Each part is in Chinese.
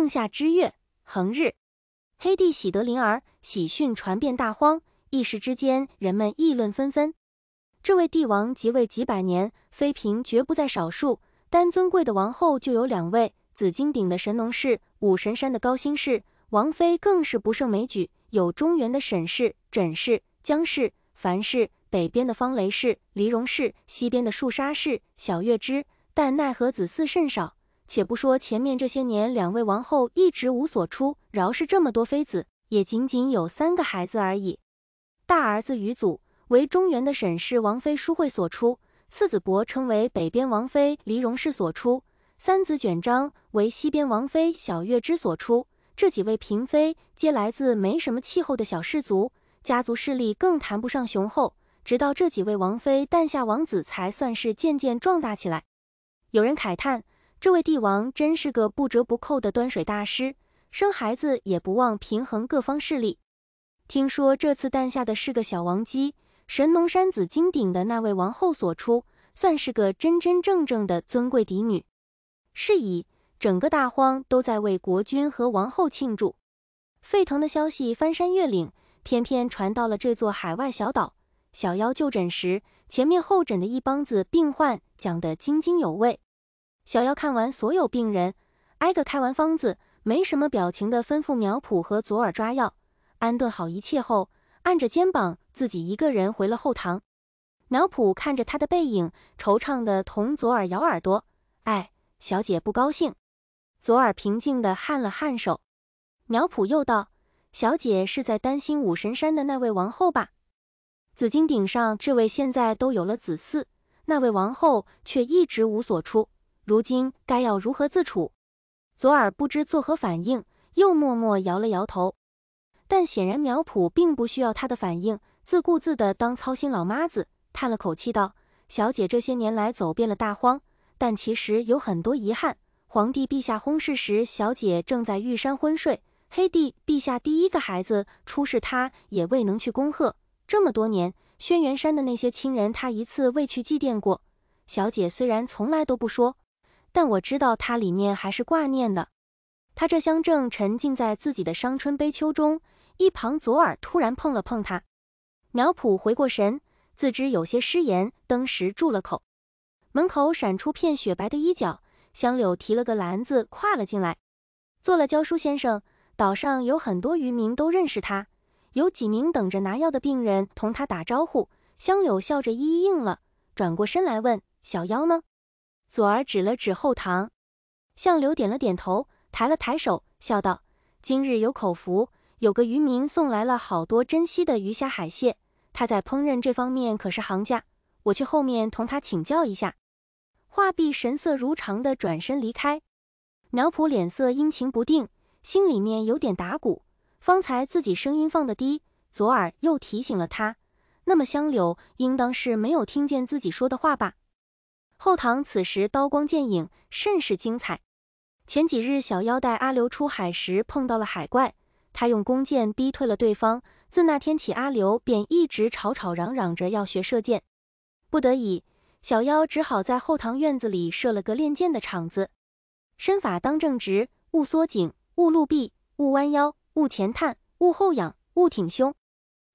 仲夏之月，恒日，黑帝喜得灵儿，喜讯传遍大荒，一时之间，人们议论纷纷。这位帝王即位几百年，妃嫔绝不在少数，单尊贵的王后就有两位：紫金顶的神农氏，五神山的高辛氏。王妃更是不胜枚举，有中原的沈氏、沈氏、姜氏、樊氏，北边的方雷氏、黎荣氏，西边的树沙氏、小月枝，但奈何子嗣甚少。且不说前面这些年，两位王后一直无所出，饶是这么多妃子，也仅仅有三个孩子而已。大儿子于祖为中原的沈氏王妃淑惠所出，次子伯称为北边王妃黎荣氏所出，三子卷章为西边王妃小月之所出。这几位嫔妃皆来自没什么气候的小氏族，家族势力更谈不上雄厚。直到这几位王妃诞下王子，才算是渐渐壮大起来。有人慨叹。这位帝王真是个不折不扣的端水大师，生孩子也不忘平衡各方势力。听说这次诞下的是个小王姬，神农山紫金鼎的那位王后所出，算是个真真正正的尊贵嫡女。是以，整个大荒都在为国君和王后庆祝。沸腾的消息翻山越岭，偏偏传到了这座海外小岛。小妖就诊时，前面候诊的一帮子病患讲得津津有味。小妖看完所有病人，挨个开完方子，没什么表情的吩咐苗圃和左耳抓药，安顿好一切后，按着肩膀自己一个人回了后堂。苗圃看着他的背影，惆怅的同左耳咬耳朵：“哎，小姐不高兴。”左耳平静的颔了颔首。苗圃又道：“小姐是在担心武神山的那位王后吧？紫金顶上这位现在都有了子嗣，那位王后却一直无所出。”如今该要如何自处？左耳不知作何反应，又默默摇了摇头。但显然苗圃并不需要他的反应，自顾自的当操心老妈子，叹了口气道：“小姐这些年来走遍了大荒，但其实有很多遗憾。皇帝陛下薨世时，小姐正在玉山昏睡；黑帝陛下第一个孩子出世，她也未能去恭贺。这么多年，轩辕山的那些亲人，她一次未去祭奠过。小姐虽然从来都不说。”但我知道他里面还是挂念的。他这厢正沉浸在自己的伤春悲秋中，一旁左耳突然碰了碰他。苗圃回过神，自知有些失言，登时住了口。门口闪出片雪白的衣角，香柳提了个篮子跨了进来。做了教书先生，岛上有很多渔民都认识他。有几名等着拿药的病人同他打招呼，香柳笑着一一应了，转过身来问：“小妖呢？”左耳指了指后堂，向柳点了点头，抬了抬手，笑道：“今日有口福，有个渔民送来了好多珍稀的鱼虾海蟹。他在烹饪这方面可是行家，我去后面同他请教一下。”画壁神色如常地转身离开。苗圃脸色阴晴不定，心里面有点打鼓。方才自己声音放得低，左耳又提醒了他，那么香柳应当是没有听见自己说的话吧？后堂此时刀光剑影，甚是精彩。前几日，小妖带阿流出海时碰到了海怪，他用弓箭逼退了对方。自那天起，阿流便一直吵吵嚷嚷着要学射箭。不得已，小妖只好在后堂院子里设了个练箭的场子。身法当正直，勿缩颈，勿露臂，勿弯腰，勿前探，勿后仰，勿挺胸。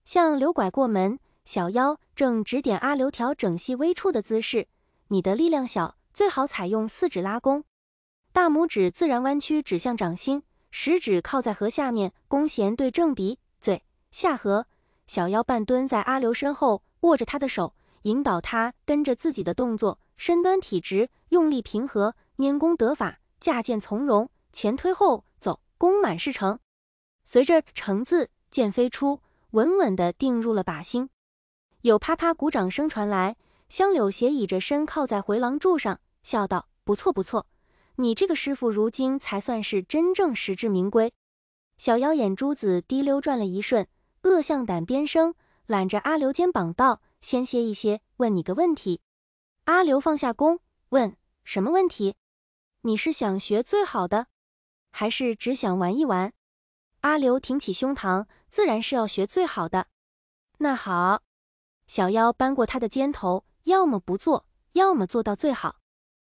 向流拐过门，小妖正指点阿流调整细微处的姿势。你的力量小，最好采用四指拉弓，大拇指自然弯曲指向掌心，食指靠在颌下面，弓弦对正鼻、嘴、下颌。小腰半蹲在阿刘身后，握着他的手，引导他跟着自己的动作，身端体直，用力平和，拈弓得法，架箭从容，前推后走，弓满是成。随着“成”字，箭飞出，稳稳地定入了靶心。有啪啪鼓掌声传来。香柳斜倚着身，靠在回廊柱上，笑道：“不错不错，你这个师傅如今才算是真正实至名归。”小妖眼珠子滴溜转了一瞬，恶向胆边生，揽着阿刘肩膀道：“先歇一歇，问你个问题。”阿刘放下弓，问：“什么问题？”“你是想学最好的，还是只想玩一玩？”阿刘挺起胸膛，自然是要学最好的。那好，小妖扳过他的肩头。要么不做，要么做到最好。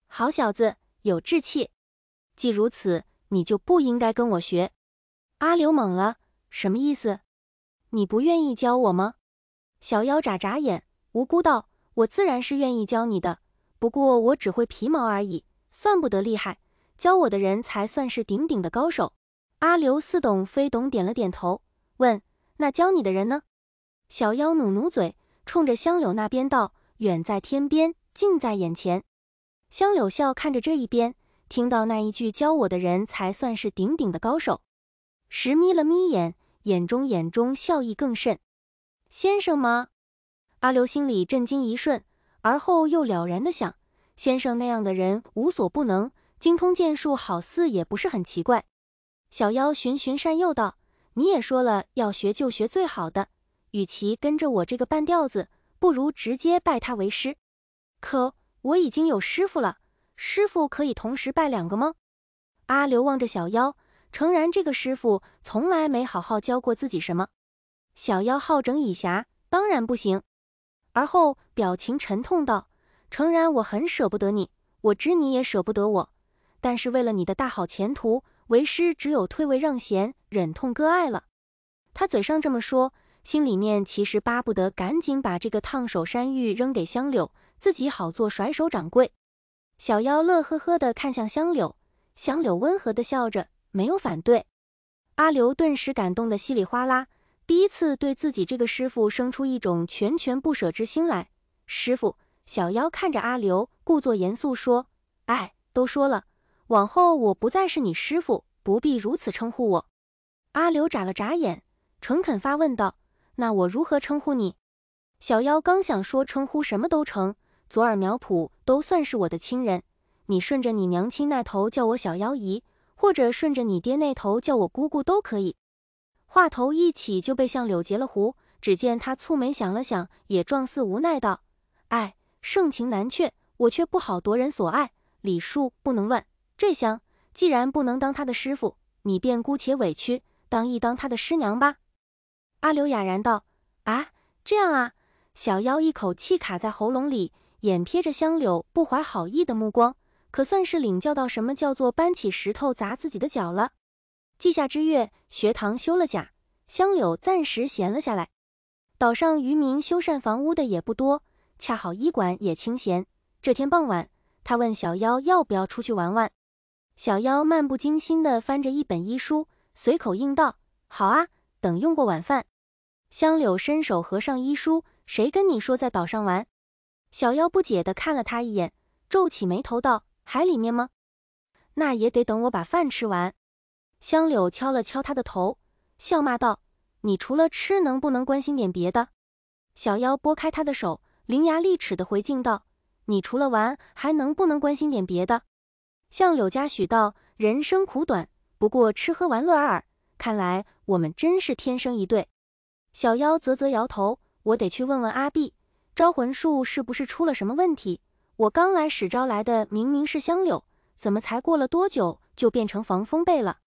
好小子，有志气。既如此，你就不应该跟我学。阿刘懵了，什么意思？你不愿意教我吗？小妖眨眨眼，无辜道：“我自然是愿意教你的，不过我只会皮毛而已，算不得厉害。教我的人才算是顶顶的高手。”阿刘似懂非懂，点了点头，问：“那教你的人呢？”小妖努努嘴，冲着香柳那边道。远在天边，近在眼前。香柳笑看着这一边，听到那一句教我的人才算是顶顶的高手，时眯了眯眼，眼中眼中笑意更甚。先生吗？阿刘心里震惊一瞬，而后又了然的想：先生那样的人无所不能，精通剑术，好似也不是很奇怪。小妖循循善诱道：“你也说了，要学就学最好的，与其跟着我这个半吊子。”不如直接拜他为师，可我已经有师傅了。师傅可以同时拜两个吗？阿刘望着小妖，诚然，这个师傅从来没好好教过自己什么。小妖好整以暇，当然不行。而后表情沉痛道：“诚然，我很舍不得你，我知你也舍不得我，但是为了你的大好前途，为师只有退位让贤，忍痛割爱了。”他嘴上这么说。心里面其实巴不得赶紧把这个烫手山芋扔给香柳，自己好做甩手掌柜。小妖乐呵呵地看向香柳，香柳温和地笑着，没有反对。阿刘顿时感动得稀里哗啦，第一次对自己这个师傅生出一种拳拳不舍之心来。师傅，小妖看着阿刘，故作严肃说：“哎，都说了，往后我不再是你师傅，不必如此称呼我。”阿刘眨了眨眼，诚恳发问道。那我如何称呼你？小妖刚想说称呼什么都成，左耳苗圃都算是我的亲人。你顺着你娘亲那头叫我小妖姨，或者顺着你爹那头叫我姑姑都可以。话头一起就被向柳截了胡。只见他蹙眉想了想，也状似无奈道：“哎，盛情难却，我却不好夺人所爱，礼数不能乱。这厢既然不能当他的师傅，你便姑且委屈当一当他的师娘吧。”阿柳哑然道：“啊，这样啊！”小妖一口气卡在喉咙里，眼瞥着香柳不怀好意的目光，可算是领教到什么叫做搬起石头砸自己的脚了。季夏之月，学堂休了假，香柳暂时闲了下来。岛上渔民修缮房屋的也不多，恰好医馆也清闲。这天傍晚，他问小妖要不要出去玩玩。小妖漫不经心地翻着一本医书，随口应道：“好啊，等用过晚饭。”香柳伸手合上医书，谁跟你说在岛上玩？小妖不解地看了他一眼，皱起眉头道：“海里面吗？那也得等我把饭吃完。”香柳敲了敲他的头，笑骂道：“你除了吃，能不能关心点别的？”小妖拨开他的手，伶牙俐齿地回敬道：“你除了玩，还能不能关心点别的？”向柳嘉许道：“人生苦短，不过吃喝玩乐二。看来我们真是天生一对。”小妖啧啧摇头，我得去问问阿碧，招魂术是不是出了什么问题？我刚来使招来的明明是香柳，怎么才过了多久就变成防风被了？